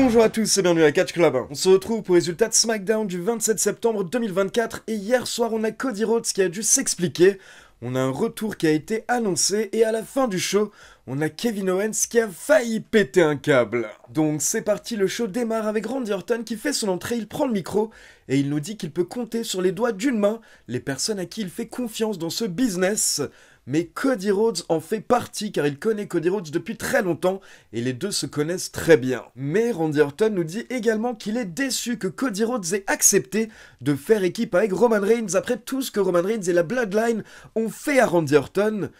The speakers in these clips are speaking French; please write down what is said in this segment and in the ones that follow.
Bonjour à tous et bienvenue à Catch Club. On se retrouve pour les résultats de SmackDown du 27 septembre 2024 et hier soir on a Cody Rhodes qui a dû s'expliquer. On a un retour qui a été annoncé et à la fin du show, on a Kevin Owens qui a failli péter un câble. Donc c'est parti, le show démarre avec Randy Orton qui fait son entrée, il prend le micro et il nous dit qu'il peut compter sur les doigts d'une main les personnes à qui il fait confiance dans ce business mais Cody Rhodes en fait partie car il connaît Cody Rhodes depuis très longtemps et les deux se connaissent très bien. Mais Randy Orton nous dit également qu'il est déçu que Cody Rhodes ait accepté de faire équipe avec Roman Reigns après tout ce que Roman Reigns et la Bloodline ont fait à Randy Orton.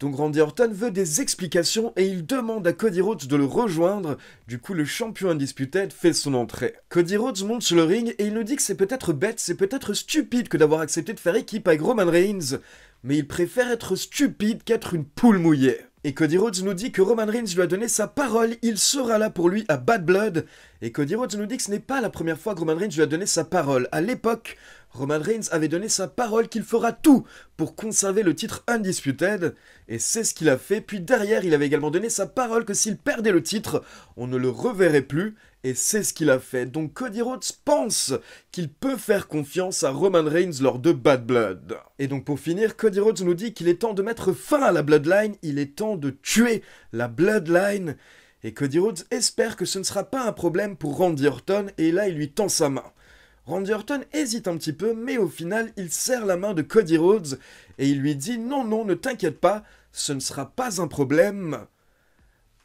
Donc Randy Orton veut des explications et il demande à Cody Rhodes de le rejoindre. Du coup, le champion indisputé fait son entrée. Cody Rhodes monte sur le ring et il nous dit que c'est peut-être bête, c'est peut-être stupide que d'avoir accepté de faire équipe avec Roman Reigns. Mais il préfère être stupide qu'être une poule mouillée. Et Cody Rhodes nous dit que Roman Reigns lui a donné sa parole, il sera là pour lui à Bad Blood. Et Cody Rhodes nous dit que ce n'est pas la première fois que Roman Reigns lui a donné sa parole. À l'époque, Roman Reigns avait donné sa parole qu'il fera tout pour conserver le titre Undisputed, et c'est ce qu'il a fait, puis derrière il avait également donné sa parole que s'il perdait le titre, on ne le reverrait plus, et c'est ce qu'il a fait, donc Cody Rhodes pense qu'il peut faire confiance à Roman Reigns lors de Bad Blood. Et donc pour finir, Cody Rhodes nous dit qu'il est temps de mettre fin à la Bloodline, il est temps de tuer la Bloodline. Et Cody Rhodes espère que ce ne sera pas un problème pour Randy Orton, et là il lui tend sa main. Randy Orton hésite un petit peu, mais au final il serre la main de Cody Rhodes, et il lui dit non non ne t'inquiète pas, ce ne sera pas un problème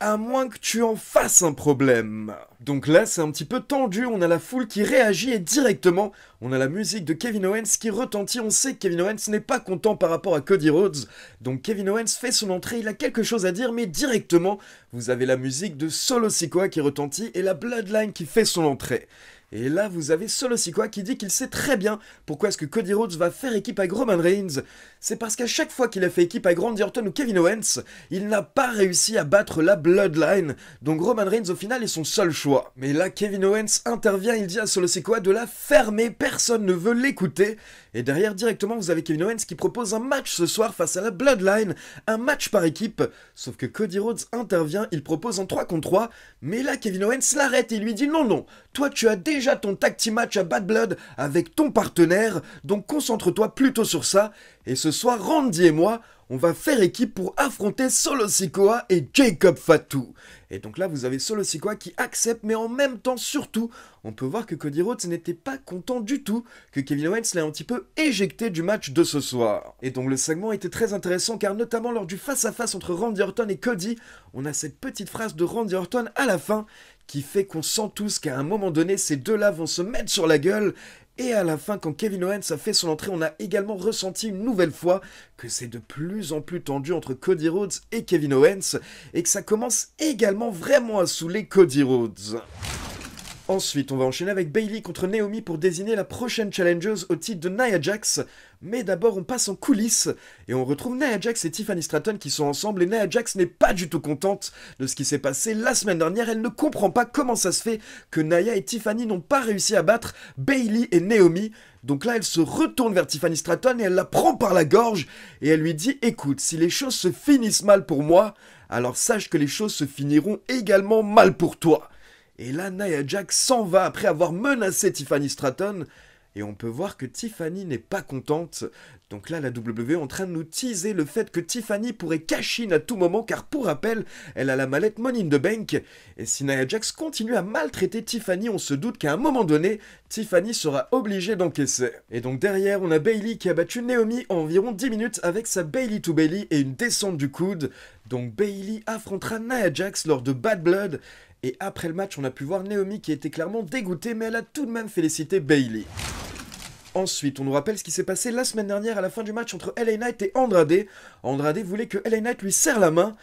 à moins que tu en fasses un problème. Donc là, c'est un petit peu tendu, on a la foule qui réagit et directement, on a la musique de Kevin Owens qui retentit. On sait que Kevin Owens n'est pas content par rapport à Cody Rhodes, donc Kevin Owens fait son entrée, il a quelque chose à dire, mais directement, vous avez la musique de Solo Sikoa qui retentit et la Bloodline qui fait son entrée. Et là, vous avez Solo Sikoa qui dit qu'il sait très bien pourquoi est-ce que Cody Rhodes va faire équipe avec Roman Reigns. C'est parce qu'à chaque fois qu'il a fait équipe à Grand Orton ou Kevin Owens, il n'a pas réussi à battre la Bloodline. Donc Roman Reigns, au final, est son seul choix. Mais là, Kevin Owens intervient, il dit à Solo Sikoa de la fermer, personne ne veut l'écouter. Et derrière, directement, vous avez Kevin Owens qui propose un match ce soir face à la Bloodline, un match par équipe. Sauf que Cody Rhodes intervient, il propose en 3 contre 3, mais là, Kevin Owens l'arrête et lui dit non, non, toi, tu as déjà ton tacti match à Bad Blood avec ton partenaire, donc concentre-toi plutôt sur ça. Et ce soir, Randy et moi, on va faire équipe pour affronter Solo Sikoa et Jacob Fatou. Et donc là, vous avez Solo Sikoa qui accepte, mais en même temps, surtout, on peut voir que Cody Rhodes n'était pas content du tout que Kevin Owens l'ait un petit peu éjecté du match de ce soir. Et donc le segment était très intéressant car notamment lors du face à -face entre Randy Orton et Cody, on a cette petite phrase de Randy Orton à la fin qui fait qu'on sent tous qu'à un moment donné, ces deux-là vont se mettre sur la gueule. Et à la fin, quand Kevin Owens a fait son entrée, on a également ressenti une nouvelle fois que c'est de plus en plus tendu entre Cody Rhodes et Kevin Owens, et que ça commence également vraiment à saouler Cody Rhodes. Ensuite, on va enchaîner avec Bailey contre Naomi pour désigner la prochaine challenger au titre de Nia Jax. Mais d'abord, on passe en coulisses et on retrouve Nia Jax et Tiffany Stratton qui sont ensemble. Et Nia Jax n'est pas du tout contente de ce qui s'est passé la semaine dernière. Elle ne comprend pas comment ça se fait que Nia et Tiffany n'ont pas réussi à battre Bailey et Naomi. Donc là, elle se retourne vers Tiffany Stratton et elle la prend par la gorge et elle lui dit "Écoute, si les choses se finissent mal pour moi, alors sache que les choses se finiront également mal pour toi." Et là, Nia Jax s'en va après avoir menacé Tiffany Stratton. Et on peut voir que Tiffany n'est pas contente. Donc là, la W est en train de nous teaser le fait que Tiffany pourrait cash à tout moment, car pour rappel, elle a la mallette Money in the Bank. Et si Nia Jax continue à maltraiter Tiffany, on se doute qu'à un moment donné, Tiffany sera obligée d'encaisser. Et donc derrière, on a Bailey qui a battu Naomi en environ 10 minutes avec sa Bailey to Bailey et une descente du coude. Donc Bailey affrontera Nia Jax lors de Bad Blood. Et après le match, on a pu voir Naomi qui était clairement dégoûtée, mais elle a tout de même félicité Bailey. Ensuite, on nous rappelle ce qui s'est passé la semaine dernière à la fin du match entre LA Knight et Andrade. Andrade voulait que LA Knight lui serre la main,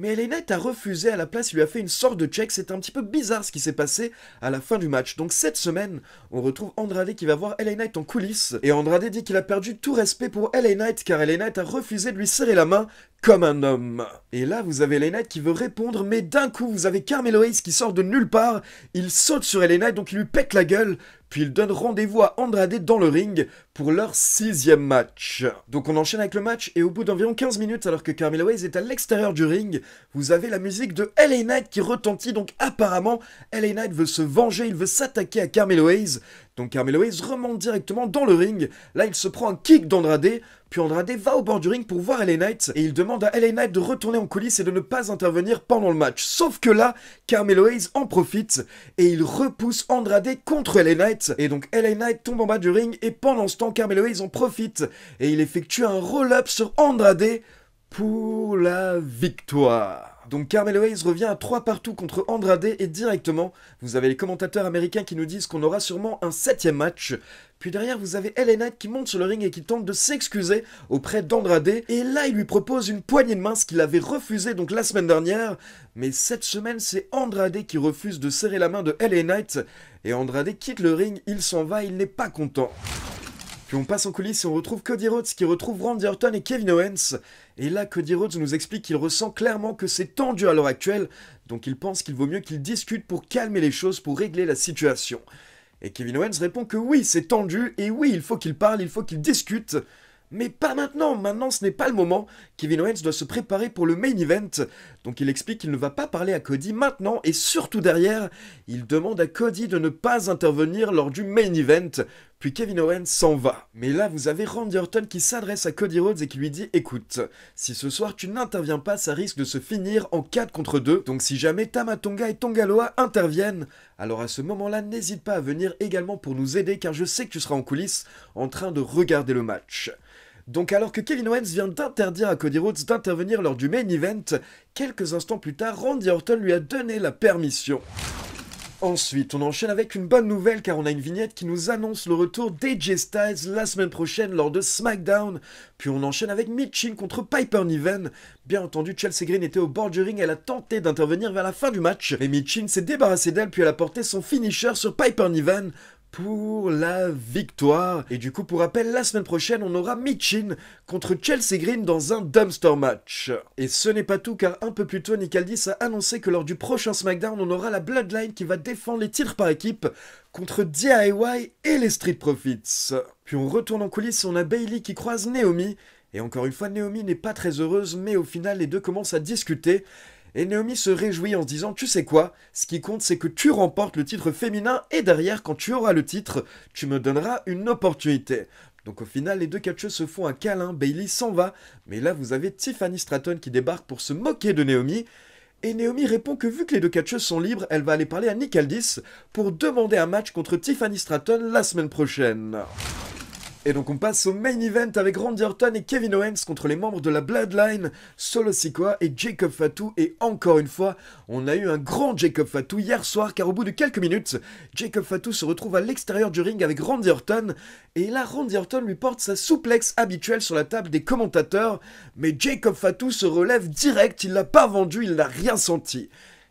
mais Knight a refusé, à la place il lui a fait une sorte de check, C'est un petit peu bizarre ce qui s'est passé à la fin du match. Donc cette semaine, on retrouve Andrade qui va voir LA Knight en coulisses, et Andrade dit qu'il a perdu tout respect pour LA Knight car LA Knight a refusé de lui serrer la main comme un homme. Et là, vous avez LA Knight qui veut répondre, mais d'un coup, vous avez Carmelo qui sort de nulle part, il saute sur LA Knight, donc il lui pète la gueule, puis il donne rendez-vous à Andrade dans le ring pour leur sixième match. Donc on enchaîne avec le match, et au bout d'environ 15 minutes, alors que Carmelo Hayes est à l'extérieur du ring, vous avez la musique de LA Knight qui retentit, donc apparemment, LA Knight veut se venger, il veut s'attaquer à Carmelo Hayes, donc Carmelo Hayes remonte directement dans le ring. Là, il se prend un kick d'Andrade, puis Andrade va au bord du ring pour voir LA Knight et il demande à LA Knight de retourner en coulisses et de ne pas intervenir pendant le match. Sauf que là, Carmelo Hayes en profite et il repousse Andrade contre LA Knight. Et donc LA Knight tombe en bas du ring et pendant ce temps, Carmelo Hayes en profite et il effectue un roll-up sur Andrade pour la victoire. Donc Carmelo Hayes revient à 3 partout contre Andrade et directement, vous avez les commentateurs américains qui nous disent qu'on aura sûrement un septième match. Puis derrière, vous avez L.A. Knight qui monte sur le ring et qui tente de s'excuser auprès d'Andrade. Et là, il lui propose une poignée de main, ce qu'il avait refusé donc la semaine dernière. Mais cette semaine, c'est Andrade qui refuse de serrer la main de L.A. Knight. Et Andrade quitte le ring, il s'en va, il n'est pas content. Puis on passe en coulisses et on retrouve Cody Rhodes qui retrouve Randy Orton et Kevin Owens. Et là, Cody Rhodes nous explique qu'il ressent clairement que c'est tendu à l'heure actuelle, donc il pense qu'il vaut mieux qu'ils discutent pour calmer les choses, pour régler la situation. Et Kevin Owens répond que oui, c'est tendu, et oui, il faut qu'il parle, il faut qu'il discute. Mais pas maintenant, maintenant ce n'est pas le moment. Kevin Owens doit se préparer pour le main event. Donc il explique qu'il ne va pas parler à Cody maintenant et surtout derrière, il demande à Cody de ne pas intervenir lors du main event. Puis Kevin Owens s'en va. Mais là, vous avez Randy Orton qui s'adresse à Cody Rhodes et qui lui dit Écoute, si ce soir tu n'interviens pas, ça risque de se finir en 4 contre 2. Donc si jamais Tamatonga et Tonga Loa interviennent, alors à ce moment-là, n'hésite pas à venir également pour nous aider car je sais que tu seras en coulisses en train de regarder le match. Donc alors que Kevin Owens vient d'interdire à Cody Rhodes d'intervenir lors du main event, quelques instants plus tard, Randy Orton lui a donné la permission. Ensuite, on enchaîne avec une bonne nouvelle car on a une vignette qui nous annonce le retour d'AJ Styles la semaine prochaine lors de SmackDown. Puis on enchaîne avec Mitchin contre Piper Niven. Bien entendu, Chelsea Green était au bord du ring, elle a tenté d'intervenir vers la fin du match. Mais Mitchin s'est débarrassé d'elle puis elle a porté son finisher sur Piper Niven pour la victoire. Et du coup, pour rappel, la semaine prochaine, on aura Michin contre Chelsea Green dans un dumpster match. Et ce n'est pas tout, car un peu plus tôt, Nicaldis a annoncé que lors du prochain SmackDown, on aura la Bloodline qui va défendre les titres par équipe contre DIY et les Street Profits. Puis on retourne en coulisses et on a Bailey qui croise Naomi. Et encore une fois, Naomi n'est pas très heureuse, mais au final, les deux commencent à discuter. Et Naomi se réjouit en se disant Tu sais quoi Ce qui compte, c'est que tu remportes le titre féminin et derrière, quand tu auras le titre, tu me donneras une opportunité. Donc au final, les deux catcheuses se font un câlin, Bailey s'en va, mais là vous avez Tiffany Stratton qui débarque pour se moquer de Naomi, et Naomi répond que vu que les deux catcheuses sont libres, elle va aller parler à Nick Aldis pour demander un match contre Tiffany Stratton la semaine prochaine. Et donc on passe au main event avec Randy Orton et Kevin Owens contre les membres de la Bloodline, Solo Sikoa et Jacob Fatou. Et encore une fois, on a eu un grand Jacob Fatou hier soir car au bout de quelques minutes, Jacob Fatou se retrouve à l'extérieur du ring avec Randy Orton. Et là, Randy Orton lui porte sa souplexe habituelle sur la table des commentateurs. Mais Jacob Fatou se relève direct, il l'a pas vendu, il n'a rien senti.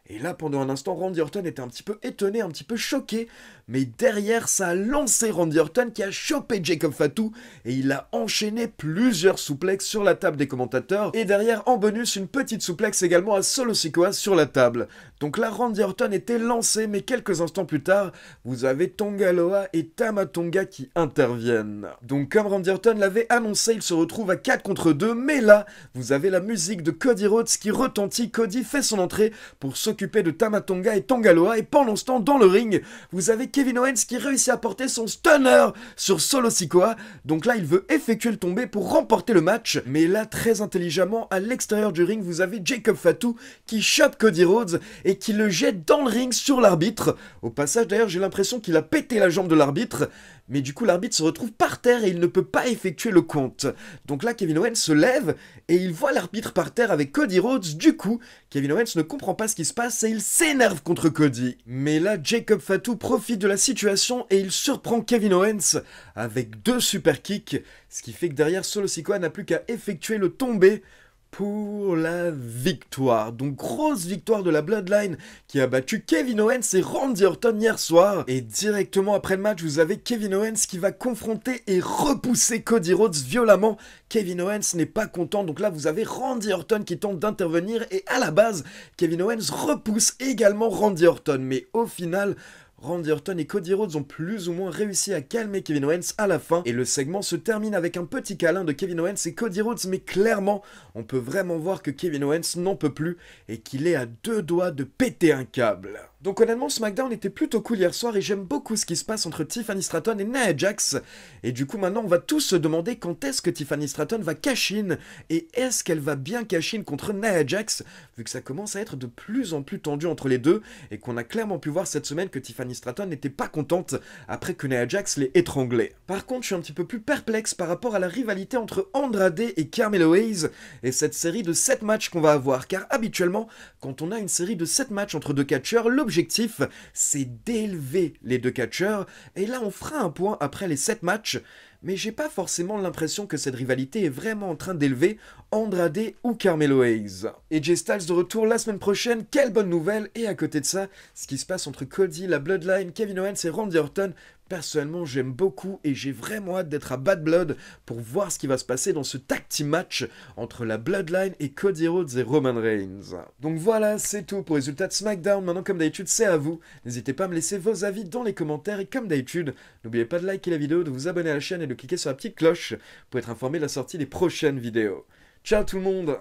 Et là, pendant un instant, Randy Orton était un petit peu étonné, un petit peu choqué mais derrière ça a lancé Randy Orton qui a chopé Jacob Fatou et il a enchaîné plusieurs souplexes sur la table des commentateurs et derrière en bonus une petite souplexe également à Solo Sikoa sur la table. Donc là Randy Orton était lancé mais quelques instants plus tard vous avez Loa et Tamatonga qui interviennent. Donc comme Randy Orton l'avait annoncé il se retrouve à 4 contre 2 mais là vous avez la musique de Cody Rhodes qui retentit, Cody fait son entrée pour s'occuper de Tamatonga et Loa et pendant ce temps dans le ring vous avez Kevin Owens qui réussit à porter son stunner sur Solo Sikoa. Donc là, il veut effectuer le tombé pour remporter le match. Mais là, très intelligemment, à l'extérieur du ring, vous avez Jacob Fatou qui chope Cody Rhodes et qui le jette dans le ring sur l'arbitre. Au passage, d'ailleurs, j'ai l'impression qu'il a pété la jambe de l'arbitre. Mais du coup, l'arbitre se retrouve par terre et il ne peut pas effectuer le compte. Donc là, Kevin Owens se lève et il voit l'arbitre par terre avec Cody Rhodes. Du coup, Kevin Owens ne comprend pas ce qui se passe et il s'énerve contre Cody. Mais là, Jacob Fatou profite de la situation et il surprend Kevin Owens avec deux super kicks, ce qui fait que derrière Solo Sikoa n'a plus qu'à effectuer le tombé pour la victoire. Donc grosse victoire de la Bloodline qui a battu Kevin Owens et Randy Orton hier soir. Et directement après le match, vous avez Kevin Owens qui va confronter et repousser Cody Rhodes violemment. Kevin Owens n'est pas content, donc là vous avez Randy Orton qui tente d'intervenir et à la base, Kevin Owens repousse également Randy Orton. Mais au final, Randy Orton et Cody Rhodes ont plus ou moins réussi à calmer Kevin Owens à la fin, et le segment se termine avec un petit câlin de Kevin Owens et Cody Rhodes, mais clairement, on peut vraiment voir que Kevin Owens n'en peut plus et qu'il est à deux doigts de péter un câble. Donc honnêtement, SmackDown était plutôt cool hier soir et j'aime beaucoup ce qui se passe entre Tiffany Stratton et Nia Jax. Et du coup, maintenant, on va tous se demander quand est-ce que Tiffany Stratton va cash et est-ce qu'elle va bien cash contre Nia Jax, vu que ça commence à être de plus en plus tendu entre les deux et qu'on a clairement pu voir cette semaine que Tiffany n'était pas contente après que Nia Jax l'ait étranglée. Par contre, je suis un petit peu plus perplexe par rapport à la rivalité entre Andrade et Carmelo Hayes et cette série de 7 matchs qu'on va avoir, car habituellement, quand on a une série de 7 matchs entre deux catcheurs, l'objectif c'est d'élever les deux catcheurs, et là on fera un point après les 7 matchs, mais j'ai pas forcément l'impression que cette rivalité est vraiment en train d'élever Andrade ou Carmelo Hayes. Et Jay Styles de retour la semaine prochaine, quelle bonne nouvelle Et à côté de ça, ce qui se passe entre Cody, la Bloodline, Kevin Owens et Randy Orton Personnellement, j'aime beaucoup et j'ai vraiment hâte d'être à Bad Blood pour voir ce qui va se passer dans ce tag match entre la Bloodline et Cody Rhodes et Roman Reigns. Donc voilà, c'est tout pour les résultats de SmackDown. Maintenant, comme d'habitude, c'est à vous. N'hésitez pas à me laisser vos avis dans les commentaires et comme d'habitude, n'oubliez pas de liker la vidéo, de vous abonner à la chaîne et de cliquer sur la petite cloche pour être informé de la sortie des prochaines vidéos. Ciao tout le monde